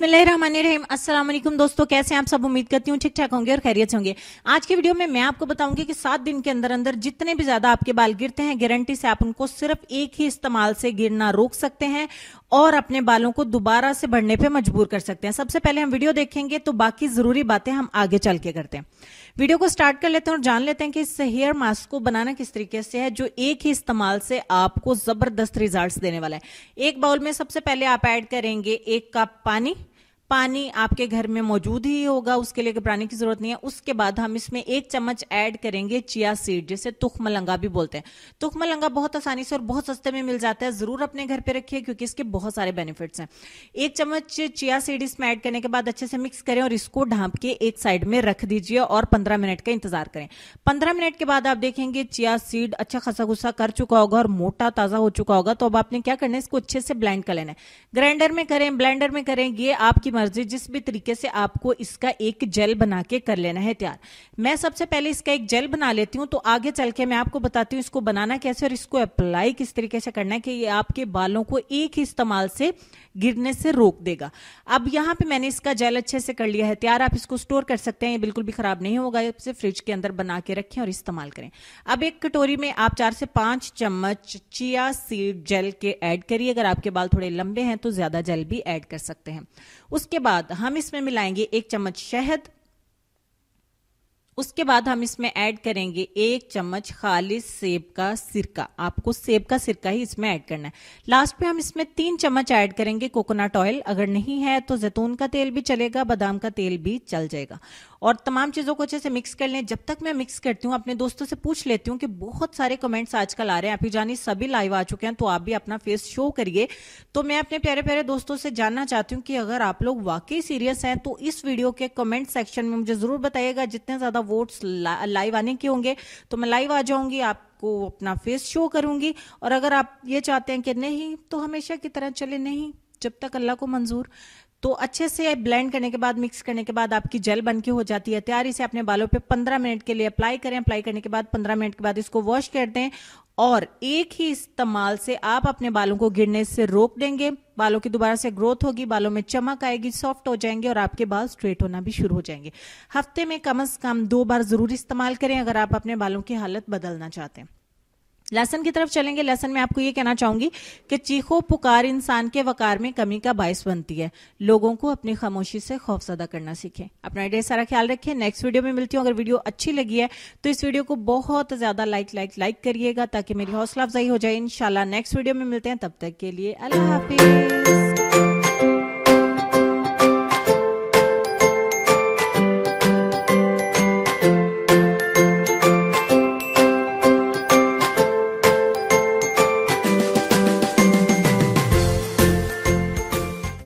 बिस्मिल्लाम वालेकुम दोस्तों कैसे हैं आप सब उम्मीद करती हूँ ठीक ठाक होंगे और खैरियत होंगे आज के वीडियो में मैं आपको बताऊंगी कि सात दिन के अंदर अंदर जितने भी ज्यादा आपके बाल गिरते हैं गारंटी से आप उनको सिर्फ एक ही इस्तेमाल से गिरना रोक सकते हैं और अपने बालों को दोबारा से बढ़ने पर मजबूर कर सकते हैं सबसे पहले हम वीडियो देखेंगे तो बाकी जरूरी बातें हम आगे चल के करते हैं वीडियो को स्टार्ट कर लेते हैं और जान लेते हैं कि इस हेयर मास्क को बनाना किस तरीके से है जो एक ही इस्तेमाल से आपको जबरदस्त रिजल्ट देने वाला है एक बाउल में सबसे पहले आप ऐड करेंगे एक कप पानी पानी आपके घर में मौजूद ही होगा उसके लिए घबराने की ज़रूरत नहीं है उसके बाद हम इसमें एक चम्मच ऐड करेंगे चिया सीड जिसे तुख मलंगा भी बोलते हैं तुख मलंगा बहुत आसानी से और बहुत सस्ते में मिल जाता है ज़रूर अपने घर पर रखिए क्योंकि इसके बहुत सारे बेनिफिट्स हैं एक चम्मच चिया सीड इसमें ऐड करने के बाद अच्छे से मिक्स करें और इसको ढांप के एक साइड में रख दीजिए और पंद्रह मिनट का इंतजार करें पंद्रह मिनट के बाद आप देखेंगे चिया सीड अच्छा खासा गुस्सा कर चुका होगा और मोटा ताज़ा हो चुका होगा तो अब आपने क्या करना है इसको अच्छे से ब्लाइंड कर लेना है ग्राइंडर में करें ब्लाइंडर में करें ये आपकी मर्जी जिस भी तरीके से आपको इसका एक जेल बना के कर लेना है तैयार मैं सबसे पहले इसका एक जेल बना लेती हूँ तो आगे चल के मैं आपको बताती हूँ इसको बनाना कैसे और इसको अप्लाई किस तरीके से करना है कि ये आपके बालों को एक ही इस्तेमाल से गिरने से रोक देगा अब यहाँ पे मैंने इसका जेल अच्छे से कर लिया है तैयार आप इसको स्टोर कर सकते हैं ये बिल्कुल भी खराब नहीं होगा इसे फ्रिज के अंदर बना के रखें और इस्तेमाल करें अब एक कटोरी में आप चार से पांच चम्मच चिया सीड जेल के ऐड करिए अगर आपके बाल थोड़े लंबे हैं तो ज्यादा जेल भी ऐड कर सकते हैं उस उसके बाद हम इसमें मिलाएंगे एक चम्मच शहद उसके बाद हम इसमें ऐड करेंगे एक चम्मच खालिश सेब का सिरका आपको सेब का सिरका ही इसमें ऐड करना है लास्ट में हम इसमें तीन चम्मच ऐड करेंगे कोकोनट ऑयल अगर नहीं है तो जैतून का तेल भी चलेगा बादाम का तेल भी चल जाएगा और तमाम चीज़ों को अच्छे से मिक्स कर लें जब तक मैं मिक्स करती हूँ अपने दोस्तों से पूछ लेती हूँ कि बहुत सारे कमेंट्स आजकल आ रहे हैं आप ही जानी सभी लाइव आ चुके हैं तो आप भी अपना फेस शो करिए तो मैं अपने प्यारे प्यारे दोस्तों से जानना चाहती हूँ कि अगर आप लोग वाकई सीरियस हैं तो इस वीडियो के कमेंट सेक्शन में मुझे ज़रूर बताइएगा जितने ज़्यादा वोट्स ला, लाइव आने के होंगे तो मैं लाइव आ जाऊंगी आप आपको अपना फेस शो करूंगी और अगर आप ये चाहते हैं कि नहीं तो हमेशा की तरह चले नहीं जब तक अल्लाह को मंजूर तो अच्छे से ब्लेंड करने के बाद मिक्स करने के बाद आपकी जेल बन के हो जाती है तैयारी से अपने बालों पे 15 मिनट के लिए अप्लाई करें अप्लाई करने के बाद 15 मिनट के बाद इसको वॉश कर दें और एक ही इस्तेमाल से आप अपने बालों को गिरने से रोक देंगे बालों की दोबारा से ग्रोथ होगी बालों में चमक आएगी सॉफ्ट हो जाएंगे और आपके बाल स्ट्रेट होना भी शुरू हो जाएंगे हफ्ते में कम अज कम दो बार जरूर इस्तेमाल करें अगर आप अपने बालों की हालत बदलना चाहते हैं लेसन की तरफ चलेंगे लेसन में आपको ये कहना चाहूंगी कि चीखो पुकार इंसान के वकार में कमी का बायस बनती है लोगों को अपनी खामोशी से खौफजदा करना सीखें अपना डे सारा ख्याल रखें नेक्स्ट वीडियो में मिलती हूँ अगर वीडियो अच्छी लगी है तो इस वीडियो को बहुत ज्यादा लाइक लाइक लाइक करिएगा ताकि मेरी हौसला अफजाई हो जाए इनशाला नेक्स्ट वीडियो में मिलते हैं तब तक के लिए अल्लाह हाफिज़